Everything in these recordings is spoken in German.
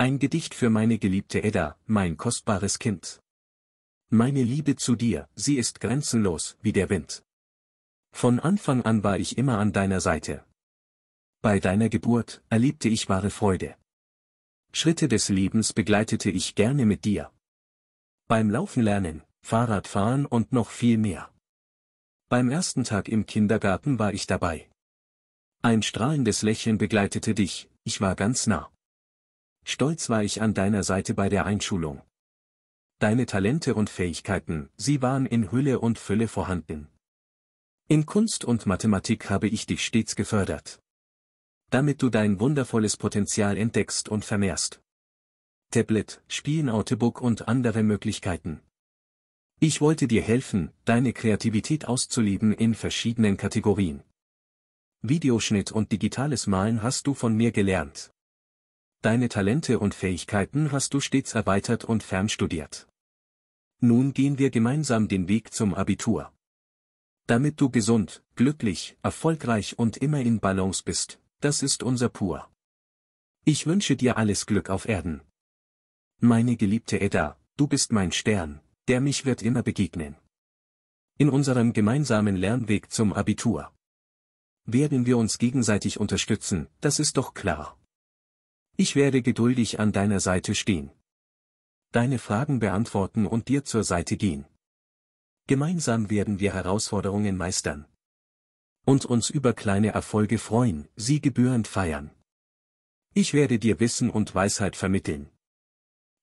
Ein Gedicht für meine geliebte Edda, mein kostbares Kind. Meine Liebe zu dir, sie ist grenzenlos, wie der Wind. Von Anfang an war ich immer an deiner Seite. Bei deiner Geburt erlebte ich wahre Freude. Schritte des Lebens begleitete ich gerne mit dir. Beim Laufen lernen, Fahrradfahren und noch viel mehr. Beim ersten Tag im Kindergarten war ich dabei. Ein strahlendes Lächeln begleitete dich, ich war ganz nah. Stolz war ich an deiner Seite bei der Einschulung. Deine Talente und Fähigkeiten, sie waren in Hülle und Fülle vorhanden. In Kunst und Mathematik habe ich dich stets gefördert. Damit du dein wundervolles Potenzial entdeckst und vermehrst. Tablet, Spielen, Spielenautebook und andere Möglichkeiten. Ich wollte dir helfen, deine Kreativität auszuleben in verschiedenen Kategorien. Videoschnitt und digitales Malen hast du von mir gelernt. Deine Talente und Fähigkeiten hast du stets erweitert und fernstudiert. Nun gehen wir gemeinsam den Weg zum Abitur. Damit du gesund, glücklich, erfolgreich und immer in Balance bist, das ist unser Pur. Ich wünsche dir alles Glück auf Erden. Meine geliebte Edda, du bist mein Stern, der mich wird immer begegnen. In unserem gemeinsamen Lernweg zum Abitur werden wir uns gegenseitig unterstützen, das ist doch klar. Ich werde geduldig an deiner Seite stehen. Deine Fragen beantworten und dir zur Seite gehen. Gemeinsam werden wir Herausforderungen meistern. Und uns über kleine Erfolge freuen, sie gebührend feiern. Ich werde dir Wissen und Weisheit vermitteln.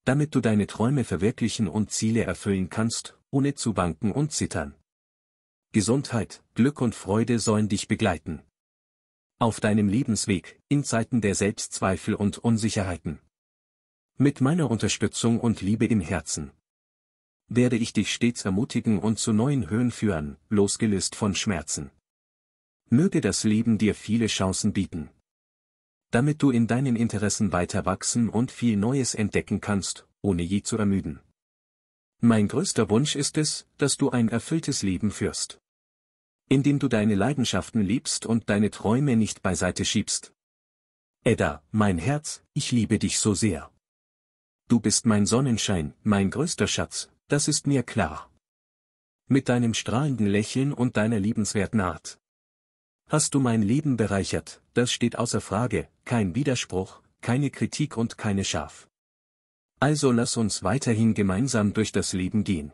Damit du deine Träume verwirklichen und Ziele erfüllen kannst, ohne zu wanken und zittern. Gesundheit, Glück und Freude sollen dich begleiten auf deinem Lebensweg, in Zeiten der Selbstzweifel und Unsicherheiten. Mit meiner Unterstützung und Liebe im Herzen werde ich dich stets ermutigen und zu neuen Höhen führen, losgelöst von Schmerzen. Möge das Leben dir viele Chancen bieten. Damit du in deinen Interessen weiter wachsen und viel Neues entdecken kannst, ohne je zu ermüden. Mein größter Wunsch ist es, dass du ein erfülltes Leben führst indem du deine Leidenschaften liebst und deine Träume nicht beiseite schiebst. Edda, mein Herz, ich liebe dich so sehr. Du bist mein Sonnenschein, mein größter Schatz, das ist mir klar. Mit deinem strahlenden Lächeln und deiner liebenswerten Art. Hast du mein Leben bereichert, das steht außer Frage, kein Widerspruch, keine Kritik und keine Schaf. Also lass uns weiterhin gemeinsam durch das Leben gehen.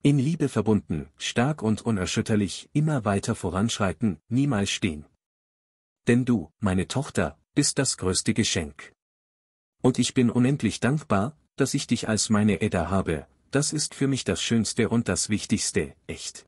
In Liebe verbunden, stark und unerschütterlich, immer weiter voranschreiten, niemals stehen. Denn du, meine Tochter, bist das größte Geschenk. Und ich bin unendlich dankbar, dass ich dich als meine Edda habe, das ist für mich das Schönste und das Wichtigste, echt.